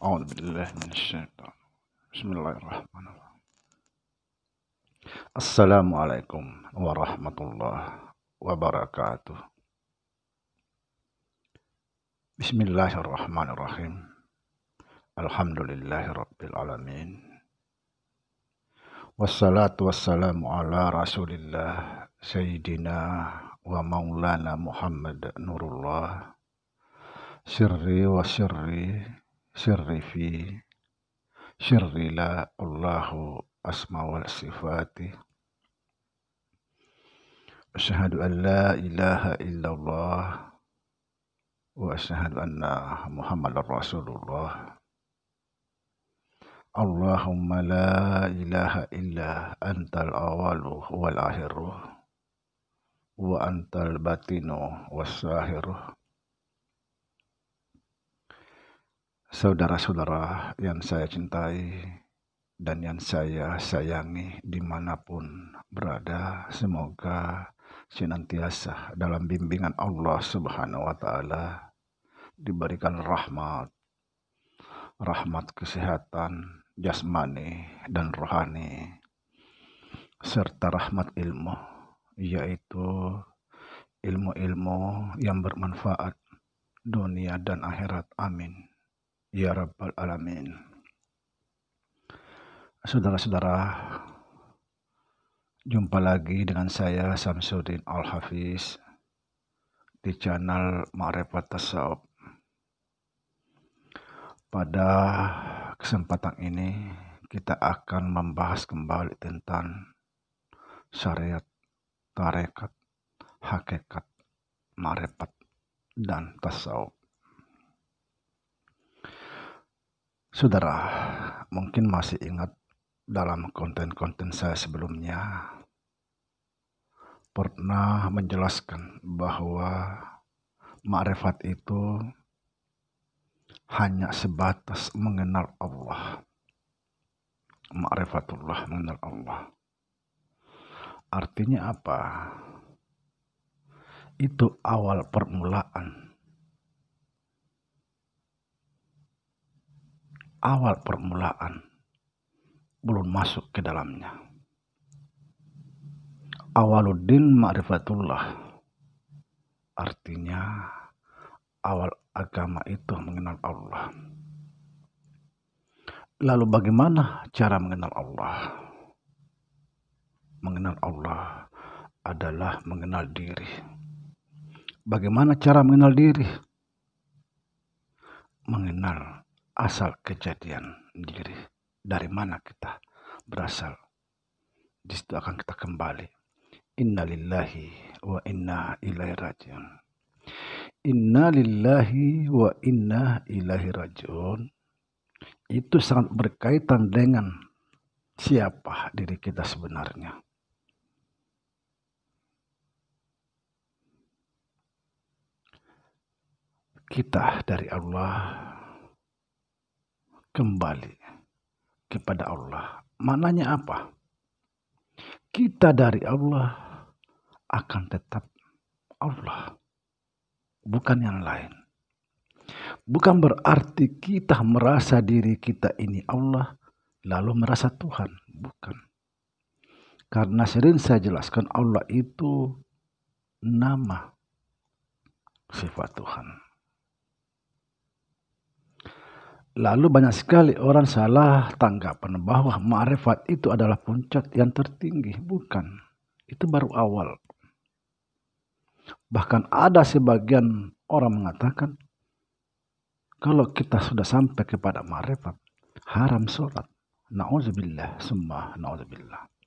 أعوذ بالله من الشيطان بسم الله الرحمن الرحيم السلام عليكم ورحمة الله وبركاته بسم الله الرحمن الرحيم الحمد لله رب العالمين والصلاة والسلام على رسول الله سيدنا ومولانا محمد نور الله سري وسري سري في سري لا الله أسمى والصفات أشهد أن لا إله إلا الله وأشهد أن محمد رسول الله اللهم لا إله إلا أنت الأول والآخر وأنت الباطن والساهر saudara-saudara yang saya cintai dan yang saya sayangi dimanapun berada, semoga senantiasa dalam bimbingan Allah Subhanahu wa Ta'ala diberikan rahmat, rahmat kesehatan jasmani dan rohani, serta rahmat ilmu, yaitu ilmu-ilmu yang bermanfaat dunia dan akhirat. Amin. Ya Rabbal Alamin. Saudara-saudara, jumpa lagi dengan saya Samsudin Al-Hafiz di channel Ma'rifat Tasawuf. Pada kesempatan ini kita akan membahas kembali tentang syariat, tarekat, hakikat, marifat, dan tasawuf. Saudara, mungkin masih ingat dalam konten-konten saya sebelumnya pernah menjelaskan bahwa makrifat itu hanya sebatas mengenal Allah. makrifatullah mengenal Allah. Artinya apa? Itu awal permulaan awal permulaan belum masuk ke dalamnya. Awaluddin ma'rifatullah artinya awal agama itu mengenal Allah. Lalu bagaimana cara mengenal Allah? Mengenal Allah adalah mengenal diri. Bagaimana cara mengenal diri? Mengenal asal kejadian diri dari mana kita berasal di situ akan kita kembali inna lillahi wa inna ilaihi rajiun inna lillahi wa inna ilaihi rajiun itu sangat berkaitan dengan siapa diri kita sebenarnya kita dari Allah kembali kepada Allah. Maknanya apa? Kita dari Allah akan tetap Allah, bukan yang lain. Bukan berarti kita merasa diri kita ini Allah, lalu merasa Tuhan, bukan. Karena sering saya jelaskan Allah itu nama sifat Tuhan. Lalu banyak sekali orang salah tanggapan bahwa ma'rifat itu adalah puncak yang tertinggi. Bukan. Itu baru awal. Bahkan ada sebagian orang mengatakan kalau kita sudah sampai kepada ma'rifat haram sholat. naudzubillah sembah naudzubillah.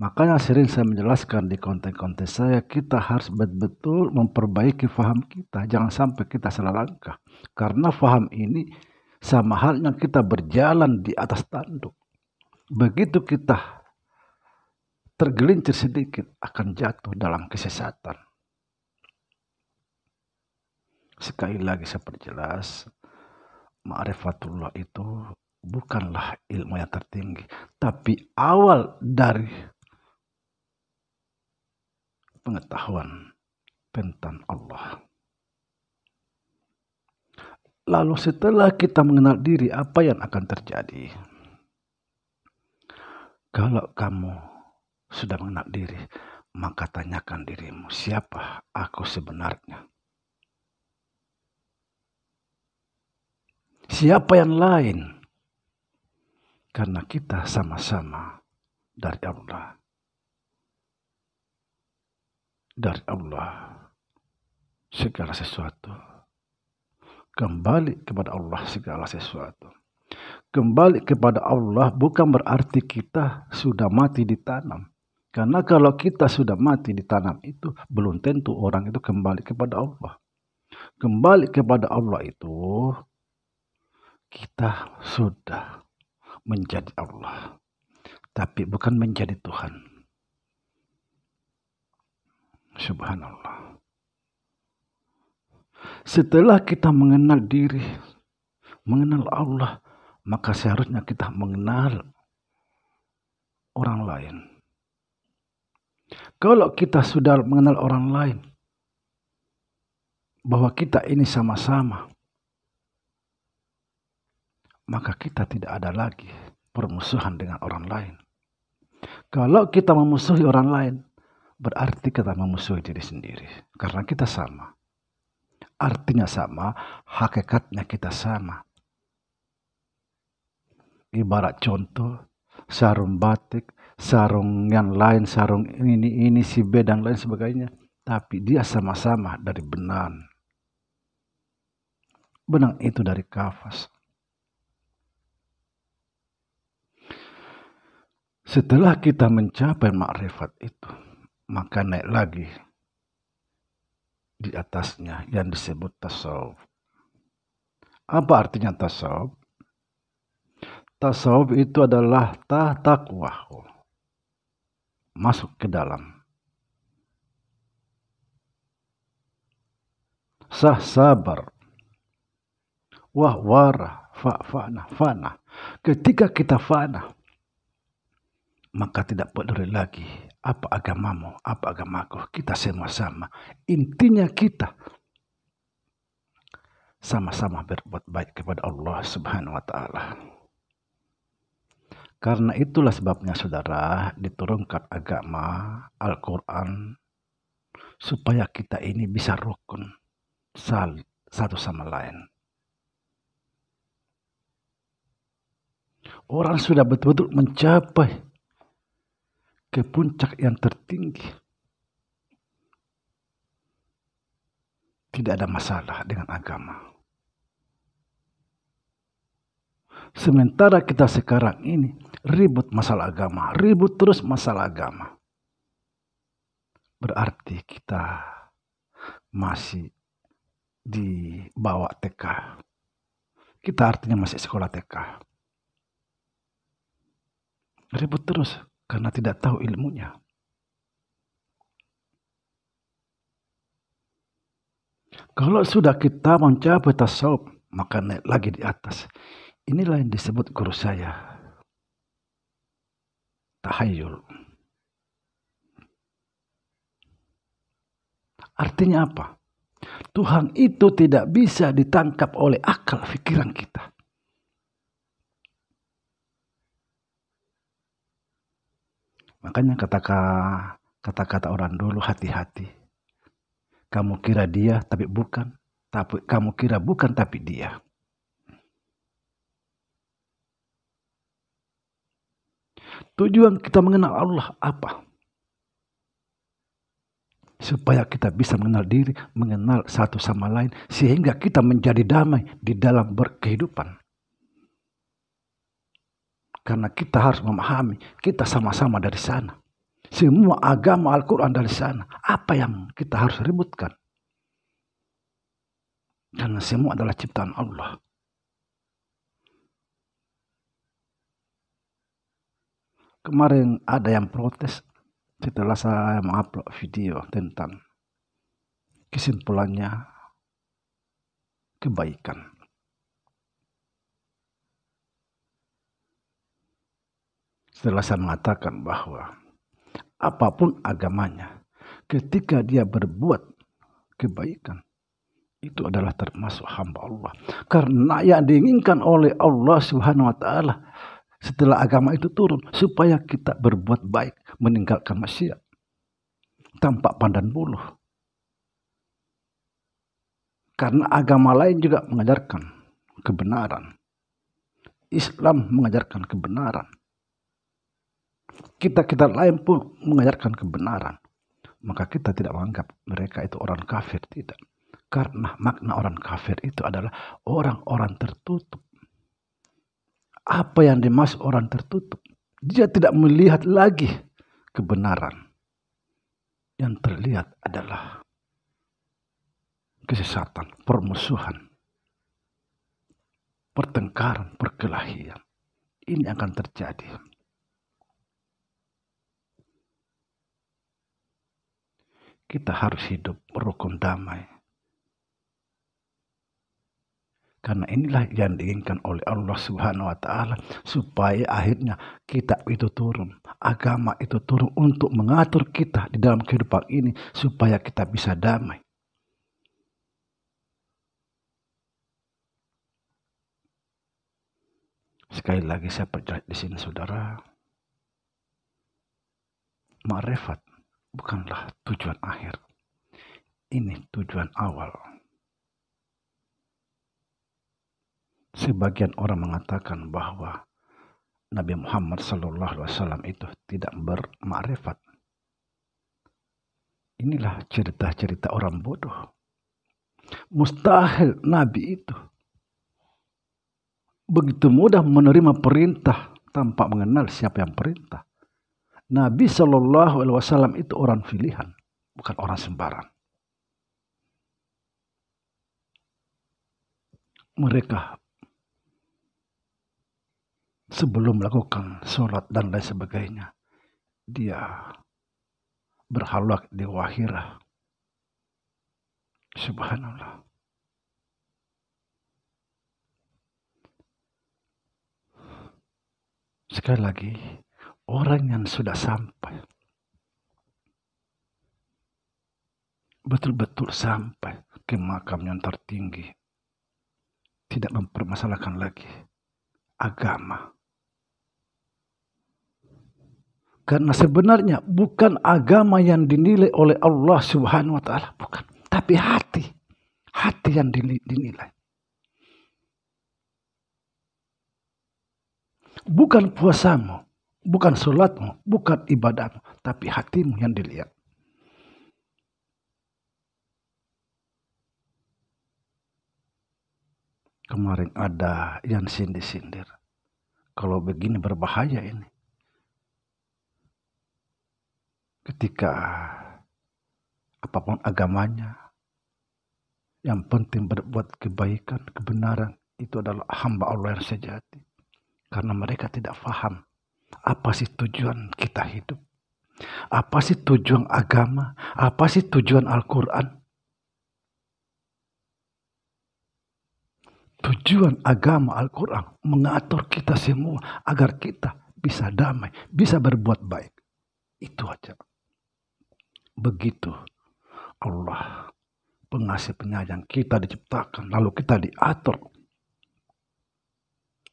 Makanya sering saya menjelaskan di konten-konten saya, kita harus betul-betul memperbaiki faham kita. Jangan sampai kita salah langkah. Karena faham ini sama halnya kita berjalan di atas tanduk. Begitu kita tergelincir sedikit akan jatuh dalam kesesatan. Sekali lagi saya perjelas, ma'rifatullah itu bukanlah ilmu yang tertinggi, tapi awal dari pengetahuan tentang Allah. Lalu setelah kita mengenal diri, apa yang akan terjadi? Kalau kamu sudah mengenal diri, maka tanyakan dirimu, siapa aku sebenarnya? Siapa yang lain? Karena kita sama-sama dari Allah dari Allah segala sesuatu. Kembali kepada Allah segala sesuatu. Kembali kepada Allah bukan berarti kita sudah mati ditanam. Karena kalau kita sudah mati ditanam itu belum tentu orang itu kembali kepada Allah. Kembali kepada Allah itu kita sudah menjadi Allah. Tapi bukan menjadi Tuhan Subhanallah. Setelah kita mengenal diri, mengenal Allah, maka seharusnya kita mengenal orang lain. Kalau kita sudah mengenal orang lain, bahwa kita ini sama-sama, maka kita tidak ada lagi permusuhan dengan orang lain. Kalau kita memusuhi orang lain, berarti kita memusuhi diri sendiri karena kita sama. Artinya sama, hakikatnya kita sama. Ibarat contoh, sarung batik, sarung yang lain, sarung ini, ini, si B dan lain sebagainya. Tapi dia sama-sama dari benang. Benang itu dari kafas. Setelah kita mencapai makrifat itu, maka naik lagi di atasnya yang disebut tasawuf. Apa artinya tasawuf? Tasawuf itu adalah ta takwaku. Masuk ke dalam. Sah sabar. Wah warah. Fa, fana, fana. Ketika kita fana, maka tidak peduli lagi apa agamamu, apa agamaku, kita semua sama. Intinya kita sama-sama berbuat baik kepada Allah Subhanahu wa taala. Karena itulah sebabnya saudara diturunkan agama Al-Qur'an supaya kita ini bisa rukun satu sama lain. Orang sudah betul-betul mencapai ke puncak yang tertinggi. Tidak ada masalah dengan agama. Sementara kita sekarang ini ribut masalah agama, ribut terus masalah agama. Berarti kita masih di bawah TK. Kita artinya masih sekolah TK. Ribut terus karena tidak tahu ilmunya. Kalau sudah kita mencapai tasawuf, maka naik lagi di atas. Inilah yang disebut guru saya. Tahayul. Artinya apa? Tuhan itu tidak bisa ditangkap oleh akal pikiran kita. Makanya kata-kata orang dulu hati-hati. Kamu kira dia tapi bukan, tapi kamu kira bukan tapi dia. Tujuan kita mengenal Allah apa? Supaya kita bisa mengenal diri, mengenal satu sama lain, sehingga kita menjadi damai di dalam berkehidupan. Karena kita harus memahami, kita sama-sama dari sana. Semua agama Al-Quran dari sana. Apa yang kita harus ributkan? Karena semua adalah ciptaan Allah. Kemarin ada yang protes setelah saya mengupload video tentang kesimpulannya kebaikan. Setelah saya mengatakan bahwa apapun agamanya, ketika dia berbuat kebaikan, itu adalah termasuk hamba Allah. Karena yang diinginkan oleh Allah Subhanahu wa taala setelah agama itu turun supaya kita berbuat baik, meninggalkan maksiat tanpa pandan bulu. Karena agama lain juga mengajarkan kebenaran. Islam mengajarkan kebenaran kita-kita lain pun mengajarkan kebenaran, maka kita tidak menganggap mereka itu orang kafir, tidak. Karena makna orang kafir itu adalah orang-orang tertutup. Apa yang dimaksud orang tertutup? Dia tidak melihat lagi kebenaran. Yang terlihat adalah kesesatan, permusuhan, pertengkaran, perkelahian. Ini akan terjadi kita harus hidup rukun damai. Karena inilah yang diinginkan oleh Allah Subhanahu wa taala supaya akhirnya kita itu turun, agama itu turun untuk mengatur kita di dalam kehidupan ini supaya kita bisa damai. Sekali lagi saya perjelas di sini saudara. Ma'rifat bukanlah tujuan akhir. Ini tujuan awal. Sebagian orang mengatakan bahwa Nabi Muhammad SAW itu tidak bermakrifat. Inilah cerita-cerita orang bodoh. Mustahil Nabi itu begitu mudah menerima perintah tanpa mengenal siapa yang perintah. Nabi Shallallahu Alaihi Wasallam itu orang pilihan, bukan orang sembarang. Mereka sebelum melakukan sholat dan lain sebagainya, dia berhalak di wahira. Subhanallah. Sekali lagi, orang yang sudah sampai. Betul-betul sampai ke makam yang tertinggi. Tidak mempermasalahkan lagi agama. Karena sebenarnya bukan agama yang dinilai oleh Allah Subhanahu wa taala, bukan, tapi hati. Hati yang dinilai. Bukan puasamu, Bukan sholatmu, bukan ibadahmu, tapi hatimu yang dilihat. Kemarin ada yang sindir-sindir. Kalau begini berbahaya ini. Ketika apapun agamanya, yang penting berbuat kebaikan, kebenaran. Itu adalah hamba Allah yang sejati. Karena mereka tidak faham apa sih tujuan kita hidup? Apa sih tujuan agama? Apa sih tujuan Al-Quran? Tujuan agama Al-Quran mengatur kita semua agar kita bisa damai, bisa berbuat baik. Itu aja. Begitu Allah pengasih penyayang kita diciptakan, lalu kita diatur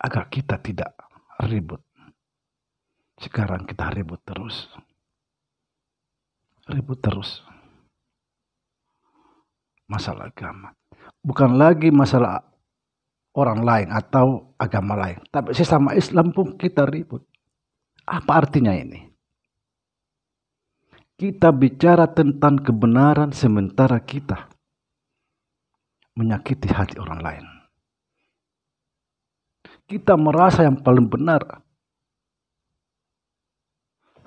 agar kita tidak ribut sekarang kita ribut terus. Ribut terus. Masalah agama. Bukan lagi masalah orang lain atau agama lain. Tapi sesama Islam pun kita ribut. Apa artinya ini? Kita bicara tentang kebenaran sementara kita menyakiti hati orang lain. Kita merasa yang paling benar,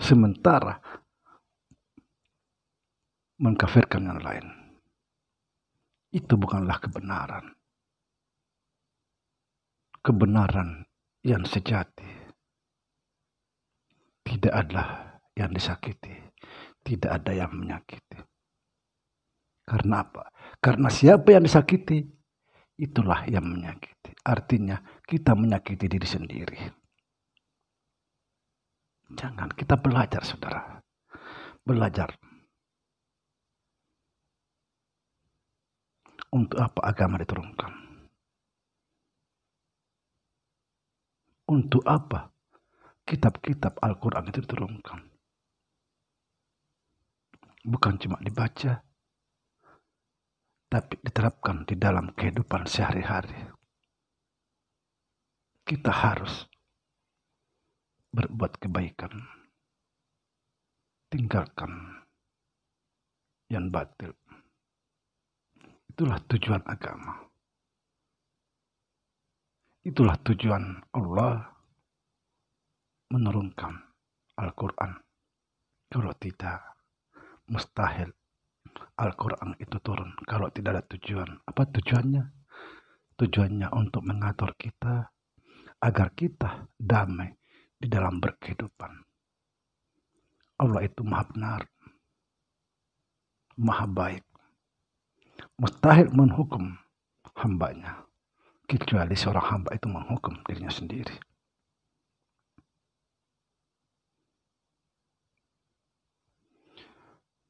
sementara mengkafirkan yang lain. Itu bukanlah kebenaran. Kebenaran yang sejati tidak ada yang disakiti, tidak ada yang menyakiti. Karena apa? Karena siapa yang disakiti, itulah yang menyakiti. Artinya, kita menyakiti diri sendiri. Jangan, kita belajar saudara. Belajar. Untuk apa agama diturunkan? Untuk apa kitab-kitab Al-Quran itu diturunkan? Bukan cuma dibaca, tapi diterapkan di dalam kehidupan sehari-hari. Kita harus berbuat kebaikan. Tinggalkan yang batil. Itulah tujuan agama. Itulah tujuan Allah menurunkan Al-Quran. Kalau tidak, mustahil Al-Quran itu turun. Kalau tidak ada tujuan, apa tujuannya? Tujuannya untuk mengatur kita agar kita damai di dalam berkehidupan. Allah itu maha benar, maha baik. Mustahil menghukum hambanya, kecuali seorang hamba itu menghukum dirinya sendiri.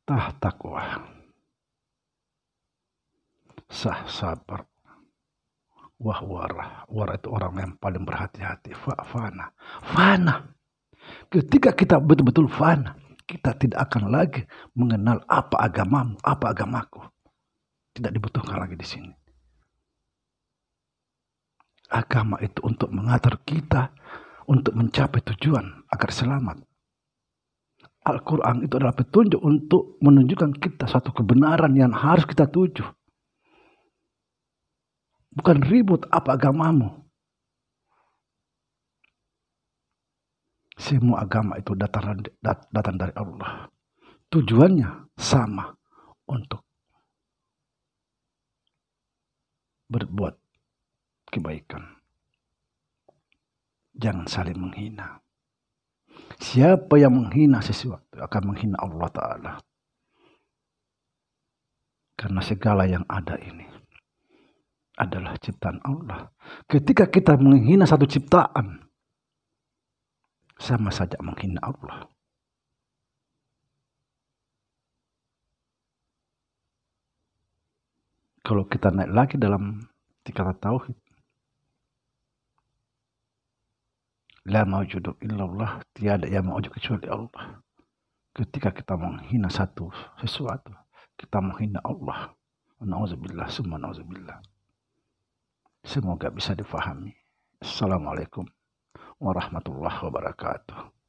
Tah takwa, sah sabar, wah warah warah itu orang yang paling berhati-hati fana fana ketika kita betul-betul fana kita tidak akan lagi mengenal apa agamamu apa agamaku tidak dibutuhkan lagi di sini agama itu untuk mengatur kita untuk mencapai tujuan agar selamat Al-Quran itu adalah petunjuk untuk menunjukkan kita satu kebenaran yang harus kita tuju. Bukan ribut apa agamamu. Semua agama itu datang, datang dari Allah. Tujuannya sama untuk berbuat kebaikan. Jangan saling menghina. Siapa yang menghina sesuatu akan menghina Allah Ta'ala. Karena segala yang ada ini adalah ciptaan Allah. Ketika kita menghina satu ciptaan, sama saja menghina Allah. Kalau kita naik lagi dalam tingkatan tauhid, La jodoh ilallah tiada yang jodoh kecuali Allah. Ketika kita menghina satu sesuatu, kita menghina Allah. Nauzubillah, summa nauzubillah. Semoga bisa difahami. Assalamualaikum warahmatullahi wabarakatuh.